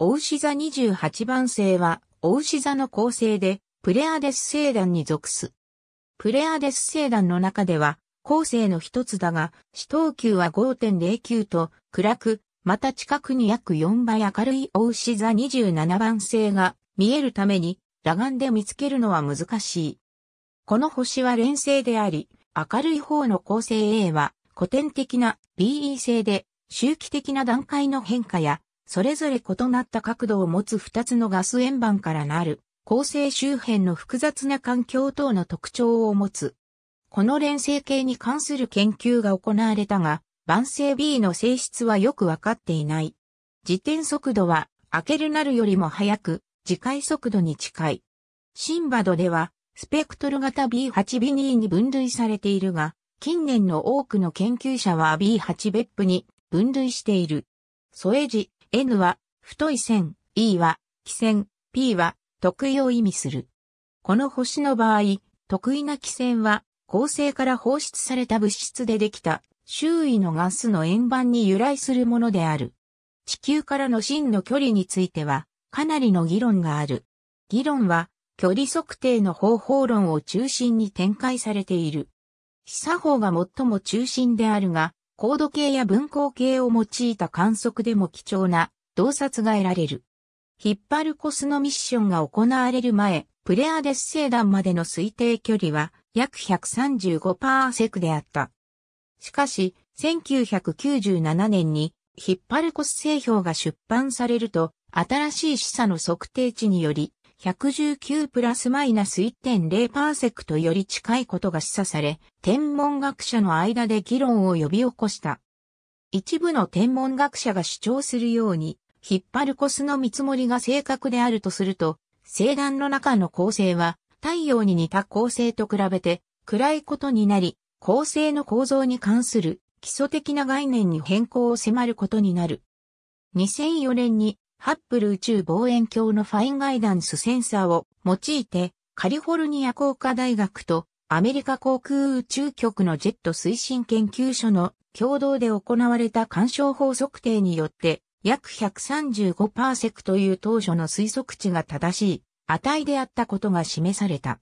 お牛座28番星は、お牛座の構成で、プレアデス星団に属す。プレアデス星団の中では、構成の一つだが、死等級は5.09と、暗く、また近くに約4倍明るいお牛座27番星が見えるために、裸眼で見つけるのは難しい。この星は連星であり、明るい方の構成 A は古典的な BE 星で、周期的な段階の変化やそれぞれ異なった角度を持つ2つのガス円盤からなる、構成周辺の複雑な環境等の特徴を持つ。この連星形に関する研究が行われたが、晩星 B の性質はよくわかっていない。自転速度は、アケルナルよりも速く、次回速度に近い。シンバドでは、スペクトル型 B8B2 に分類されているが、近年の多くの研究者は B8 ベップに分類している。N は、太い線、E は、気線、P は、得意を意味する。この星の場合、得意な気線は、恒星から放出された物質でできた、周囲のガスの円盤に由来するものである。地球からの真の距離については、かなりの議論がある。議論は、距離測定の方法論を中心に展開されている。示唆法が最も中心であるが、高度計や分光計を用いた観測でも貴重な洞察が得られる。ヒッパルコスのミッションが行われる前、プレアデス星団までの推定距離は約135パーセクであった。しかし、1997年にヒッパルコス製氷が出版されると、新しい示唆の測定値により、119プラスマイナス1.0パーセクトより近いことが示唆され、天文学者の間で議論を呼び起こした。一部の天文学者が主張するように、ヒッパルコスの見積もりが正確であるとすると、星団の中の構成は太陽に似た構成と比べて暗いことになり、構成の構造に関する基礎的な概念に変更を迫ることになる。2004年にハッブル宇宙望遠鏡のファインガイダンスセンサーを用いて、カリフォルニア工科大学とアメリカ航空宇宙局のジェット推進研究所の共同で行われた干渉法測定によって、約135パーセクという当初の推測値が正しい値であったことが示された。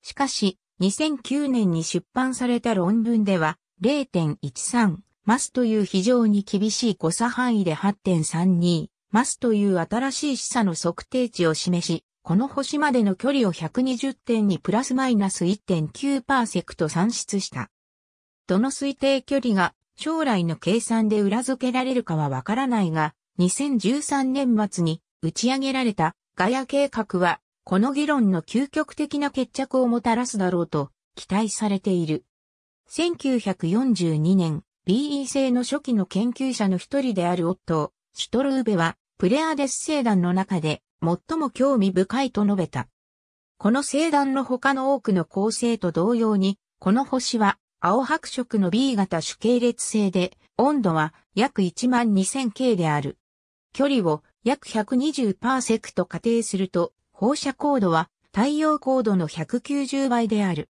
しかし、2009年に出版された論文では、0.13マスという非常に厳しい誤差範囲で8.32マスという新しい示唆の測定値を示し、この星までの距離を120点にプラスマイナス1.9パーセクト算出した。どの推定距離が将来の計算で裏付けられるかはわからないが、2013年末に打ち上げられたガヤ計画は、この議論の究極的な決着をもたらすだろうと期待されている。1942年、BE 製の初期の研究者の一人であるオットー・シュトルーベは、プレアデス星団の中で最も興味深いと述べた。この星団の他の多くの恒星と同様に、この星は青白色の B 型主系列星で、温度は約1万 2000K である。距離を約120パーセクと仮定すると、放射高度は太陽高度の190倍である。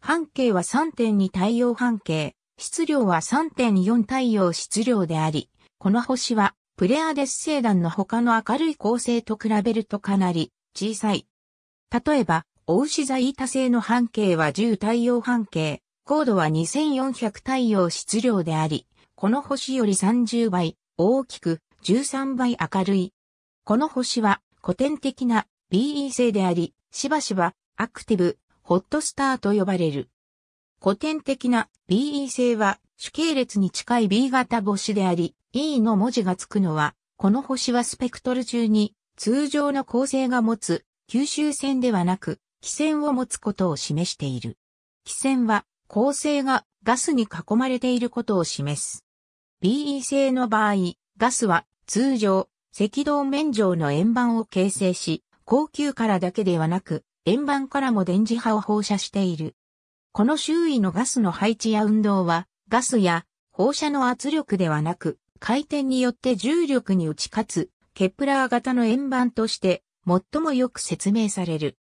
半径は3.2太陽半径、質量は3.4太陽質量であり、この星はプレアデス星団の他の明るい恒星と比べるとかなり小さい。例えば、オウシザイータ星の半径は10太陽半径、高度は2400太陽質量であり、この星より30倍、大きく13倍明るい。この星は古典的な BE 星であり、しばしばアクティブ、ホットスターと呼ばれる。古典的な BE 星は主系列に近い B 型星であり、E の文字がつくのは、この星はスペクトル中に通常の構成が持つ吸収線ではなく、気線を持つことを示している。気線は構成がガスに囲まれていることを示す。BE 星の場合、ガスは通常、赤道面上の円盤を形成し、高級からだけではなく、円盤からも電磁波を放射している。この周囲のガスの配置や運動は、ガスや放射の圧力ではなく、回転によって重力に打ち勝つ、ケプラー型の円盤として最もよく説明される。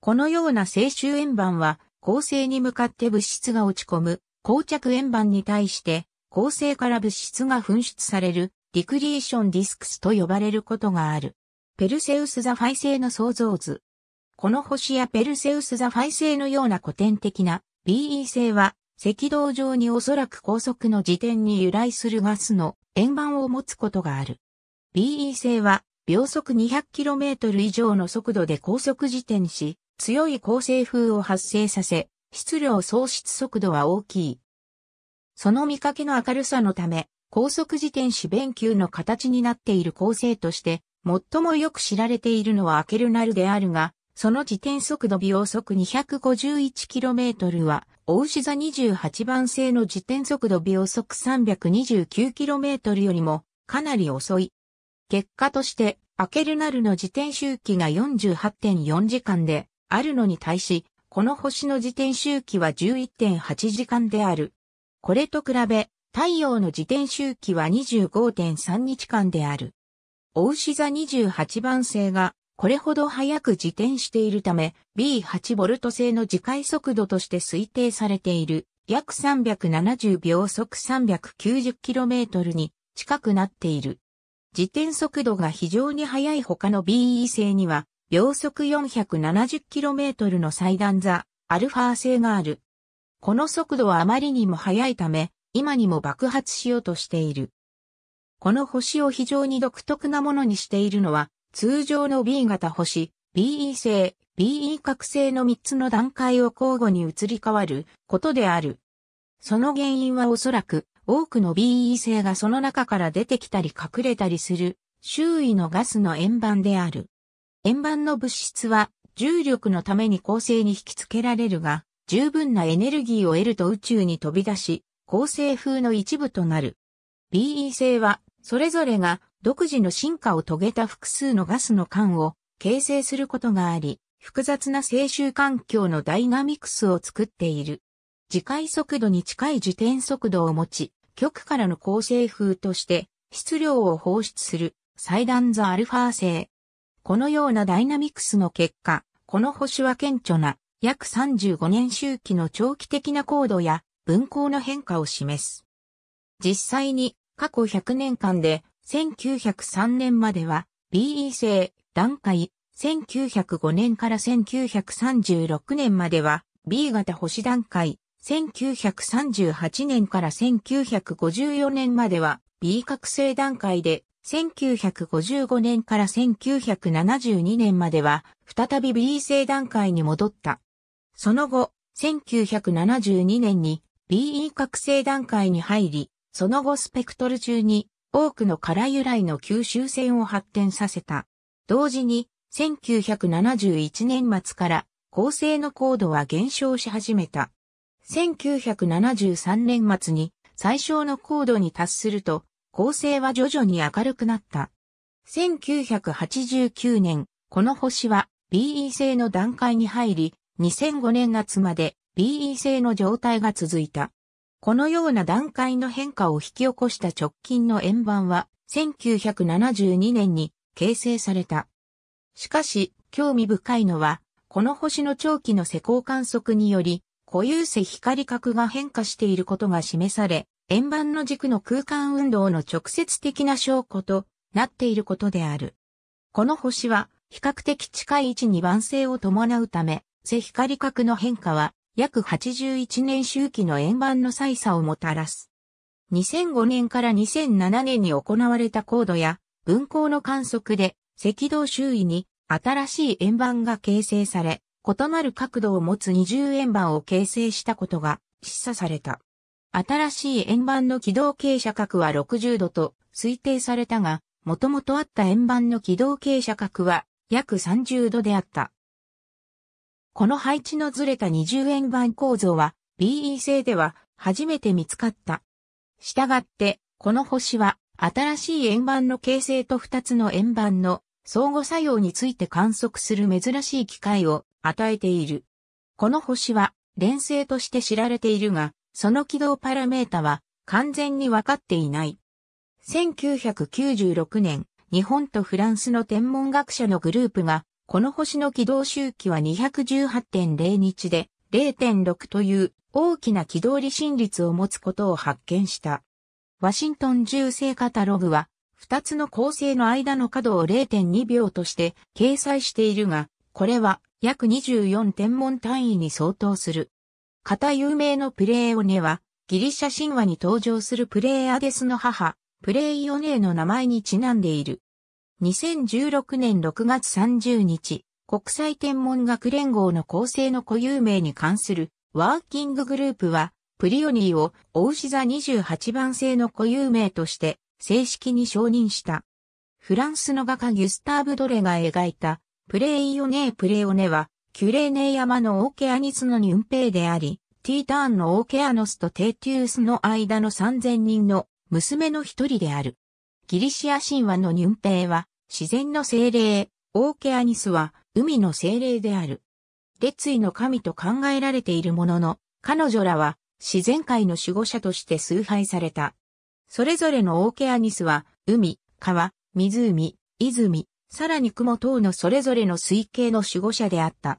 このような静周円盤は、恒星に向かって物質が落ち込む、膠着円盤に対して、恒星から物質が噴出される、リクリーションディスクスと呼ばれることがある。ペルセウス・ザ・ファイ星の創造図。この星やペルセウス・ザ・ファイ星のような古典的な BE 星は、赤道上におそらく高速の時点に由来するガスの円盤を持つことがある。BE 星は秒速 200km 以上の速度で高速自転し、強い構成風を発生させ、質量喪失速度は大きい。その見かけの明るさのため、高速自転子弁球の形になっている構成として、最もよく知られているのはアケルナルであるが、その自転速度秒速 251km は大牛座28番製の自転速度秒速 329km よりもかなり遅い。結果として、アケルナルの自転周期が48.4時間であるのに対し、この星の自転周期は11.8時間である。これと比べ、太陽の自転周期は25.3日間である。大牛座28番星がこれほど速く自転しているため B8 ボルト製の次回速度として推定されている約370秒速 390km に近くなっている。自転速度が非常に速い他の BE 製には秒速 470km の最短座アルファ製がある。この速度はあまりにも速いため今にも爆発しようとしている。この星を非常に独特なものにしているのは通常の B 型星、BE 星、BE 覚醒の3つの段階を交互に移り変わることである。その原因はおそらく多くの BE 星がその中から出てきたり隠れたりする周囲のガスの円盤である。円盤の物質は重力のために恒星に引き付けられるが、十分なエネルギーを得ると宇宙に飛び出し、恒星風の一部となる。BE 星は、それぞれが独自の進化を遂げた複数のガスの管を形成することがあり、複雑な静集環境のダイナミクスを作っている。次回速度に近い受転速度を持ち、極からの構成風として質量を放出する最断座アルファ性。このようなダイナミクスの結果、この星は顕著な約35年周期の長期的な高度や分光の変化を示す。実際に過去100年間で1903年までは BE 製段階、1905年から1936年までは B 型星段階、1938年から1954年までは B 覚醒段階で、1955年から1972年までは再び B 性段階に戻った。その後、1972年に BE 覚醒段階に入り、その後スペクトル中に多くの殻由来の吸収線を発展させた。同時に、1971年末から構成の高度は減少し始めた。1973年末に最小の高度に達すると、構成は徐々に明るくなった。1989年、この星は BE 星の段階に入り、2005年夏まで BE 星の状態が続いた。このような段階の変化を引き起こした直近の円盤は、1972年に形成された。しかし、興味深いのは、この星の長期の施工観測により、固有性光角が変化していることが示され、円盤の軸の空間運動の直接的な証拠となっていることである。この星は比較的近い位置に晩星を伴うため、性光角の変化は約81年周期の円盤の再差をもたらす。2005年から2007年に行われた高度や分光の観測で赤道周囲に新しい円盤が形成され、異なる角度を持つ20円盤を形成したことが示唆された。新しい円盤の軌道傾斜角は60度と推定されたが、もともとあった円盤の軌道傾斜角は約30度であった。この配置のずれた20円盤構造は BE 製では初めて見つかった。したがって、この星は新しい円盤の形成と2つの円盤の相互作用について観測する珍しい機会を与えている。この星は連星として知られているが、その軌道パラメータは完全に分かっていない。1996年、日本とフランスの天文学者のグループがこの星の軌道周期は218.0日で0.6という大きな軌道離心率を持つことを発見した。ワシントン重星カタログは、2つの構成の間の角を0.2秒として掲載しているが、これは約24天文単位に相当する。型有名のプレーオネは、ギリシャ神話に登場するプレーアデスの母、プレイオネーの名前にちなんでいる。2016年6月30日、国際天文学連合の構成の固有名に関するワーキンググループは、プリオニーをオウシ座28番製の固有名として正式に承認した。フランスの画家ギュスターブ・ドレが描いたプレイオネー・プレオネは、キュレーネ山のオーケアニスのニュンペイであり、ティーターンのオーケアノスとテーティウスの間の3000人の娘の一人である。ギリシア神話のニュンペイは、自然の精霊、オーケアニスは海の精霊である。列位の神と考えられているものの、彼女らは自然界の守護者として崇拝された。それぞれのオーケアニスは、海、川、湖、泉、さらに雲等のそれぞれの水系の守護者であった。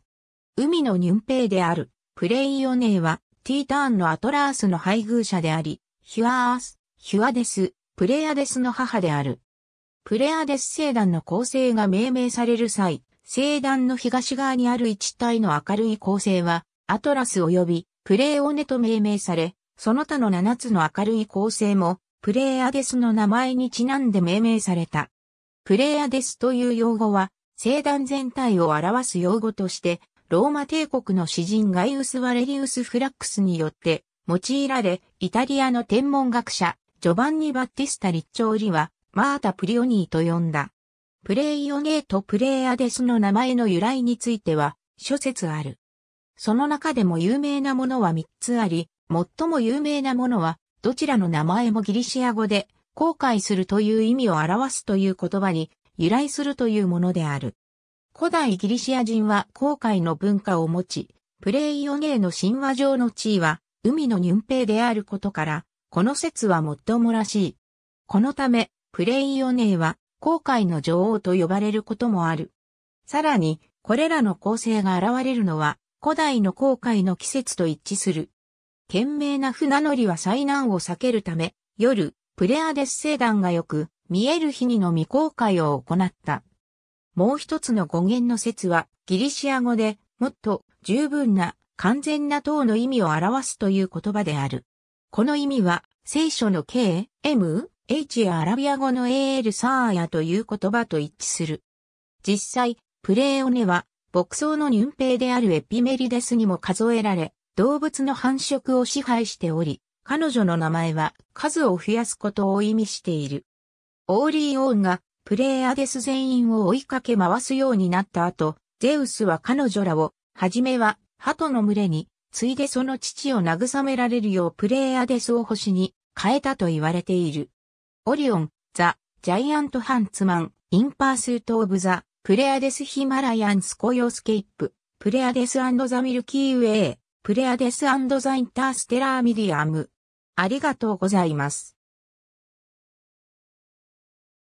海のニュンペイである、プレイオネーは、ティーターンのアトラースの配偶者であり、ヒュアース、ヒュアデス、プレイアデスの母である。プレアデス星団の構成が命名される際、星団の東側にある一体の明るい構成は、アトラス及びプレーオネと命名され、その他の7つの明るい構成も、プレアデスの名前にちなんで命名された。プレアデスという用語は、星団全体を表す用語として、ローマ帝国の詩人ガイウス・ワレリウス・フラックスによって用いられ、イタリアの天文学者、ジョバンニ・バッティスタ・リッチョーリは、マータ・プリオニーと呼んだ。プレイオネーとプレイアデスの名前の由来については諸説ある。その中でも有名なものは3つあり、最も有名なものは、どちらの名前もギリシア語で、後悔するという意味を表すという言葉に由来するというものである。古代ギリシア人は後悔の文化を持ち、プレイオネーの神話上の地位は海の乳平であることから、この説は最もらしい。このため、プレイオネーは、航海の女王と呼ばれることもある。さらに、これらの構成が現れるのは、古代の航海の季節と一致する。懸命な船乗りは災難を避けるため、夜、プレアデス星団がよく、見える日にのみ航海を行った。もう一つの語源の説は、ギリシア語で、もっと十分な完全な等の意味を表すという言葉である。この意味は、聖書の K、M、H やアラビア語の AL サーヤという言葉と一致する。実際、プレーオネは牧草の乳兵であるエピメリデスにも数えられ、動物の繁殖を支配しており、彼女の名前は数を増やすことを意味している。オーリーオンがプレイアデス全員を追いかけ回すようになった後、ゼウスは彼女らを、はじめは鳩の群れに、ついでその父を慰められるようプレイアデスを星に変えたと言われている。オリオン、ザ、ジャイアントハンツマン、インパースートオブザ、プレアデスヒマラヤンスコヨースケイプ、プレアデスザミルキーウェイ、プレアデスザインターステラーミディアム。ありがとうございます。